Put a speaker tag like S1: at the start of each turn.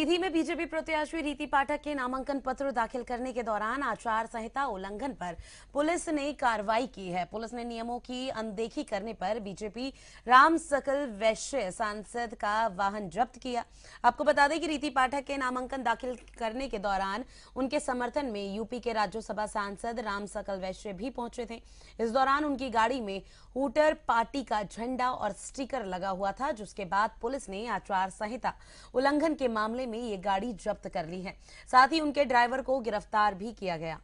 S1: सीधी में बीजेपी प्रत्याशी रीति पाठक के नामांकन पत्र दाखिल करने के दौरान आचार संहिता उल्लंघन पर पुलिस ने कार्रवाई की है पुलिस ने नियमों की अनदेखी करने पर बीजेपी राम सकल वैश्य सांसद का वाहन जब्त किया आपको बता दें कि रीति पाठक के नामांकन दाखिल करने के दौरान उनके समर्थन में यूपी के राज्यसभा सांसद राम सकल वैश्य भी पहुंचे थे इस दौरान उनकी गाड़ी में हूटर पार्टी का झंडा और स्टिकर लगा हुआ था जिसके बाद पुलिस ने आचार संहिता उल्लंघन के मामले में ये गाड़ी जब्त कर ली है साथ ही उनके ड्राइवर को गिरफ्तार भी किया गया